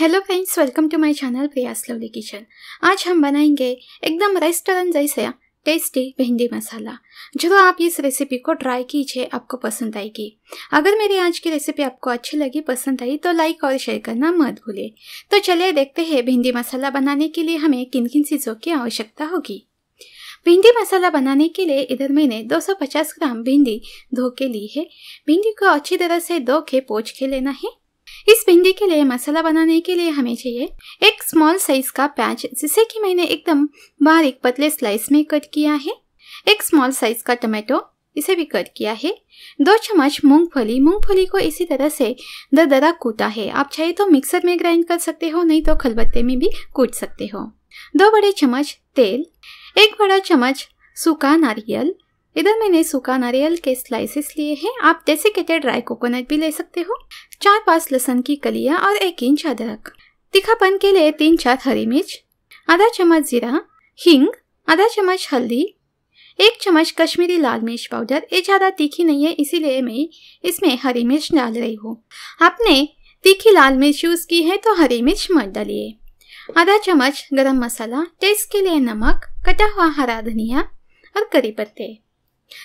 hello friends welcome to my channel Prayas lovely kitchen आज हम बनाएंगे एकदम रेस्टोरेंट जैसा टेस्टी भिंडी मसाला जरूर आप इस रेसिपी को ट्राई कीजिए आपको पसंद आएगी अगर मेरी आज की रेसिपी आपको अच्छी लगी पसंद आई तो लाइक और शेयर करना मत भूलें तो चलिए देखते हैं भिंडी मसाला बनाने के लिए हमें किन किन चीज़ों की आवश्यकता होगी भिंडी मसाला बनाने के लिए इधर मैंने 250 ग्राम भिंडी धो के ली है भिंडी को अच्छी तरह से धो के पोछ के लेना है इस भिंडी के लिए मसाला बनाने के लिए हमें चाहिए एक स्मॉल साइज का प्याज जिसे कि मैंने एकदम बारीक पतले स्लाइस में कट किया है एक स्मॉल साइज का टमाटो इसे भी कट किया है दो चम्मच मूंगफली मूंगफली को इसी तरह से दरदरा कूटा है आप चाहे तो मिक्सर में ग्राइंड कर सकते हो नहीं तो खलबत्ते में भी कूट सकते हो दो बड़े चम्मच तेल एक बड़ा चम्मच सूखा नारियल इधर मैंने सूखा नारियल के स्लाइसेस लिए हैं आप डेसिकेटेड ड्राई कोकोनट भी ले सकते हो चार पांच लहसन की कलियां और एक इंच अदरक तीखापन के लिए तीन चार हरी मिर्च आधा चम्मच जीरा हिंग आधा चम्मच हल्दी एक चम्मच कश्मीरी लाल मिर्च पाउडर ये ज़्यादा तीखी नहीं है इसीलिए मैं इसमें हरी मिर्च डाल रही हूँ आपने तीखी लाल मिर्च यूज़ की है तो हरी मिर्च मत डालिए आधा चम्मच गरम मसाला टेस्ट के लिए नमक कटा हुआ हरा धनिया और करी पत्ते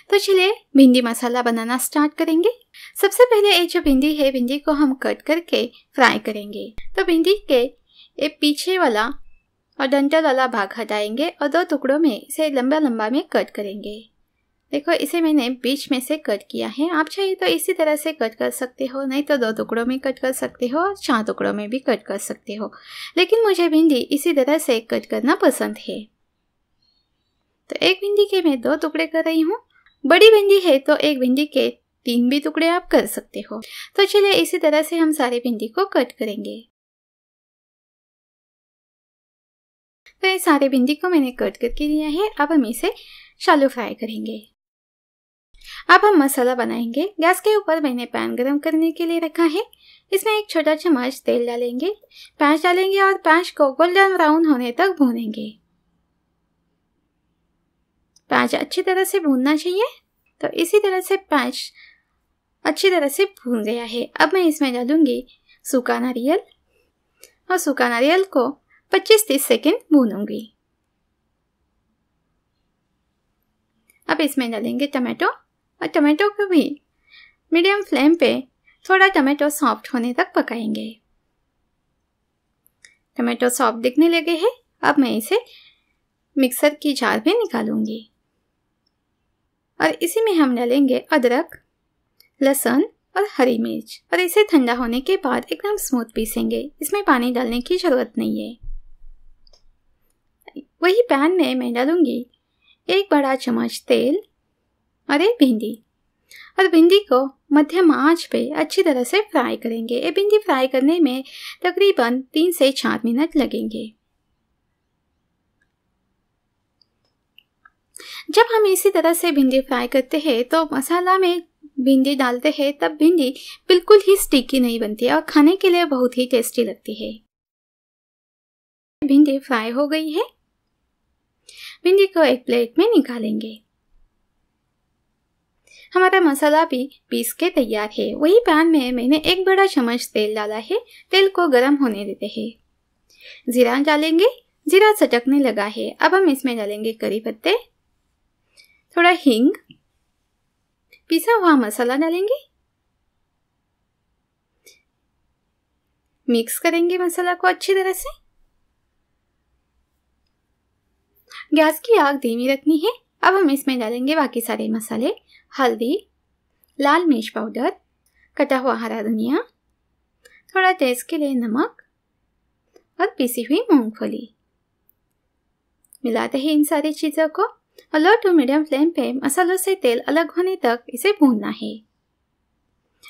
तो चलिए भिंडी मसाला बनाना स्टार्ट करेंगे सबसे पहले ये जो भिंडी है भिंडी को हम कट करके फ्राई करेंगे तो भिंडी के ये पीछे वाला और डंटल वाला भाग हटाएंगे और दो टुकड़ों में इसे लंबा लंबा में कट करेंगे देखो इसे मैंने बीच में से कट किया है आप चाहिए तो इसी तरह से कट कर सकते हो नहीं तो दो टुकड़ों में कट कर सकते हो और चार टुकड़ों में भी कट कर सकते हो लेकिन मुझे भिंडी इसी तरह से कट करना पसंद है तो एक भिंडी के मैं दो टुकड़े कर रही हूँ बड़ी भिंडी है तो एक भिंडी के तीन भी टुकड़े आप कर सकते हो तो चलिए इसी तरह से हम सारी भिंडी को कट करेंगे तो ये सारे भिंडी को मैंने कट करके लिया है अब हम इसे शालू फ्राई करेंगे अब हम मसाला बनाएंगे गैस के ऊपर मैंने पैन गरम करने के लिए रखा है इसमें एक छोटा चम्मच तेल डालेंगे प्याज डालेंगे और प्याज को गोल्डन ब्राउन होने तक भूनेंगे पैच अच्छी तरह से भूनना चाहिए तो इसी तरह से पैच अच्छी तरह से भून गया है अब मैं इसमें डालूँगी सूखा नारियल और सूखा नारियल को 25-30 सेकेंड भूनूंगी अब इसमें डालेंगे टमाटो और टमाटो को भी मीडियम फ्लेम पे थोड़ा टमाटो सॉफ्ट होने तक पकाएंगे टमाटो सॉफ्ट दिखने लगे हैं अब मैं इसे मिक्सर की जार में निकालूंगी और इसी में हम डालेंगे अदरक लहसुन और हरी मिर्च और इसे ठंडा होने के बाद एकदम स्मूथ पीसेंगे इसमें पानी डालने की ज़रूरत नहीं है वही पैन में मैं डालूँगी एक बड़ा चम्मच तेल और एक भिंडी और भिंडी को मध्यम आंच पे अच्छी तरह से फ्राई करेंगे ये भिंडी फ्राई करने में तकरीबन तीन से चार मिनट लगेंगे जब हम इसी तरह से भिंडी फ्राई करते हैं तो मसाला में भिंडी डालते हैं तब भिंडी बिल्कुल ही स्टिकी नहीं बनती है और खाने के लिए बहुत ही टेस्टी लगती है भिंडी फ्राई हो गई है भिंडी को एक प्लेट में निकालेंगे हमारा मसाला भी पीस के तैयार है वही पैन में मैंने एक बड़ा चम्मच तेल डाला है तेल को गर्म होने देते हैं जीरा डालेंगे जीरा चटकने लगा है अब हम इसमें डालेंगे करी पत्ते थोड़ा हींग पिसा हुआ मसाला डालेंगे मिक्स करेंगे मसाला को अच्छी तरह से गैस की आग धीमी रखनी है अब हम इसमें डालेंगे बाकी सारे मसाले हल्दी लाल मिर्च पाउडर कटा हुआ हरा धनिया थोड़ा टेस्ट के लिए नमक और पीसी हुई मूंगफली मिलाते हैं इन सारी चीज़ों को और लो टू मीडियम फ्लेम पे मसालों से तेल अलग होने तक इसे भूनना है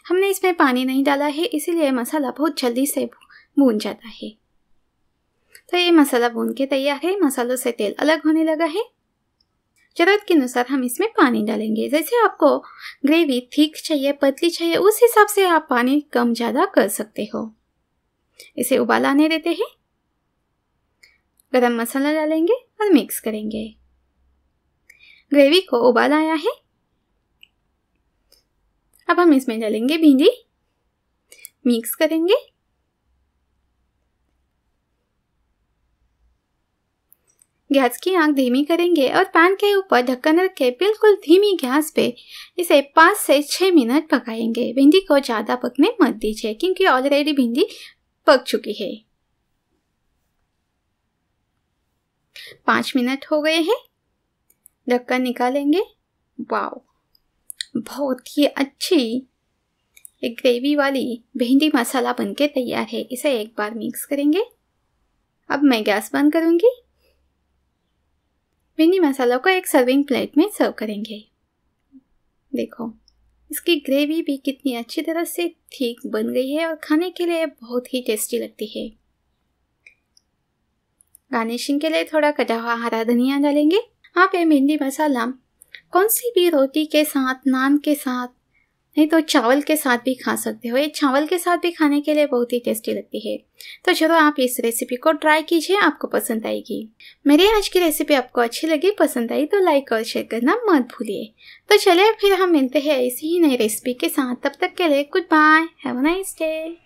हमने इसमें पानी नहीं डाला है इसीलिए मसाला बहुत जल्दी से भून जाता है तो ये मसाला भून के तैयार है मसालों से तेल अलग होने लगा है ज़रूरत के अनुसार हम इसमें पानी डालेंगे जैसे आपको ग्रेवी थीक चाहिए पतली चाहिए उस हिसाब से आप पानी कम ज़्यादा कर सकते हो इसे उबाल आने देते हैं गरम मसाला डालेंगे और मिक्स करेंगे ग्रेवी को उबाल आया है अब हम इसमें डालेंगे भिंडी मिक्स करेंगे गैस की आंख धीमी करेंगे और पैन के ऊपर ढक्कन रख के बिल्कुल धीमी गैस पे इसे पाँच से छः मिनट पकाएंगे भिंडी को ज़्यादा पकने मत दीजिए क्योंकि ऑलरेडी भिंडी पक चुकी है पाँच मिनट हो गए हैं ढक्कन निकालेंगे वाओ बहुत ही अच्छी एक ग्रेवी वाली भिंडी मसाला बनके तैयार है इसे एक बार मिक्स करेंगे अब मैं गैस बंद करूँगी भिंडी मसाला को एक सर्विंग प्लेट में सर्व करेंगे देखो इसकी ग्रेवी भी कितनी अच्छी तरह से ठीक बन गई है और खाने के लिए बहुत ही टेस्टी लगती है गार्निशिंग के लिए थोड़ा कटा हुआ हरा धनिया डालेंगे आप हाँ, ये मेहंदी मसाला कौन सी भी रोटी के साथ नान के साथ नहीं तो चावल के साथ भी खा सकते हो ये चावल के साथ भी खाने के लिए बहुत ही टेस्टी लगती है तो चलो आप इस रेसिपी को ट्राई कीजिए आपको पसंद आएगी मेरी आज की रेसिपी आपको अच्छी लगी पसंद आई तो लाइक और शेयर करना मत भूलिए तो चलिए फिर हम मिलते हैं ऐसी ही नई रेसिपी के साथ तब तक के लिए गुड बाय है